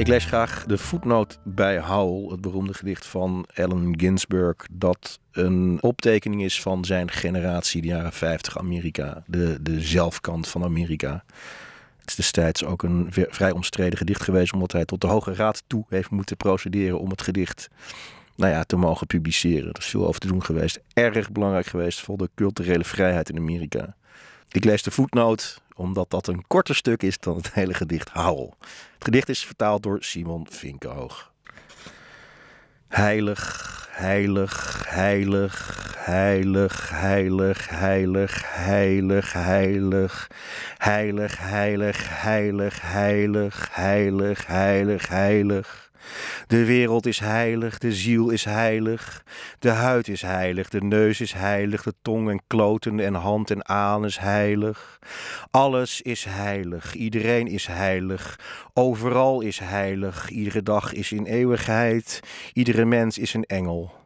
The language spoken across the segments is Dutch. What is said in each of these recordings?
Ik lees graag de voetnoot bij Howl, het beroemde gedicht van Allen Ginsberg, dat een optekening is van zijn generatie, de jaren 50 Amerika, de, de zelfkant van Amerika. Het is destijds ook een vrij omstreden gedicht geweest, omdat hij tot de Hoge Raad toe heeft moeten procederen om het gedicht nou ja, te mogen publiceren. Er is veel over te doen geweest. Erg belangrijk geweest voor de culturele vrijheid in Amerika. Ik lees de voetnoot omdat dat een korter stuk is dan het hele gedicht Howl. Het gedicht is vertaald door Simon Vinkenhoog. Heilig, heilig, heilig, heilig, heilig, heilig, heilig, heilig, heilig, heilig, heilig, heilig, heilig, heilig, heilig. De wereld is heilig, de ziel is heilig, de huid is heilig, de neus is heilig, de tong en kloten en hand en aan is heilig. Alles is heilig, iedereen is heilig, overal is heilig, iedere dag is in eeuwigheid, iedere mens is een engel.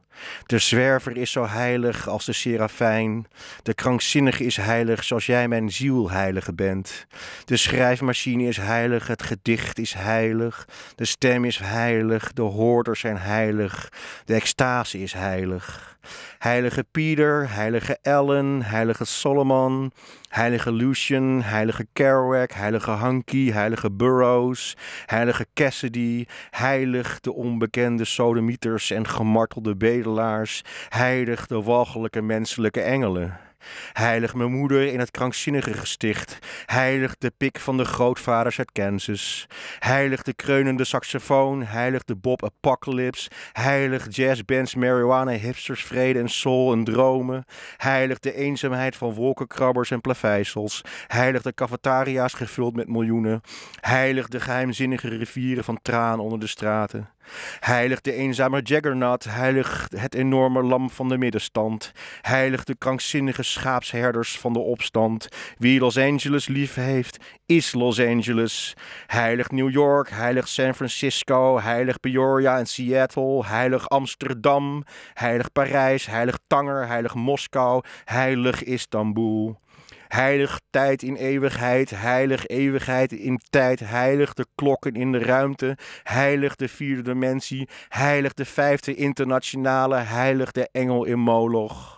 De zwerver is zo heilig als de serafijn. De krankzinnige is heilig zoals jij mijn ziel heilige bent. De schrijfmachine is heilig, het gedicht is heilig. De stem is heilig, de hoorders zijn heilig. De extase is heilig. Heilige Pieter, heilige Ellen, heilige Solomon, Heilige Lucian, Heilige Kerouac, Heilige Hanky, Heilige Burroughs, Heilige Cassidy, Heilig de onbekende sodomiters en gemartelde bedelaars, Heilig de walgelijke menselijke engelen. Heilig mijn moeder in het krankzinnige gesticht. Heilig de pik van de grootvaders uit Kansas. Heilig de kreunende saxofoon. Heilig de Bob Apocalypse. Heilig jazzbands, marijuana, hipsters, vrede en soul en dromen. Heilig de eenzaamheid van wolkenkrabbers en plaveisels. Heilig de cafetaria's gevuld met miljoenen. Heilig de geheimzinnige rivieren van tranen onder de straten. Heilig de eenzame jaggernaut, heilig het enorme lam van de middenstand, heilig de krankzinnige schaapsherders van de opstand. Wie Los Angeles lief heeft, is Los Angeles. Heilig New York, heilig San Francisco, heilig Peoria en Seattle, heilig Amsterdam, heilig Parijs, heilig Tanger, heilig Moskou, heilig Istanbul. Heilig tijd in eeuwigheid, heilig eeuwigheid in tijd, heilig de klokken in de ruimte, heilig de vierde dimensie, heilig de vijfde internationale, heilig de engel in Moloch.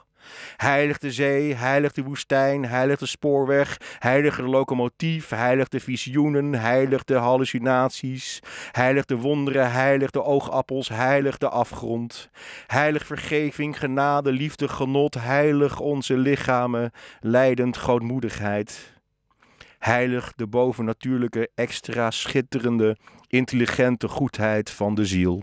Heilig de zee, heilig de woestijn, heilig de spoorweg, heilig de locomotief, heilig de visioenen, heilig de hallucinaties, heilig de wonderen, heilig de oogappels, heilig de afgrond. Heilig vergeving, genade, liefde, genot, heilig onze lichamen, leidend grootmoedigheid. Heilig de bovennatuurlijke, extra schitterende, intelligente goedheid van de ziel.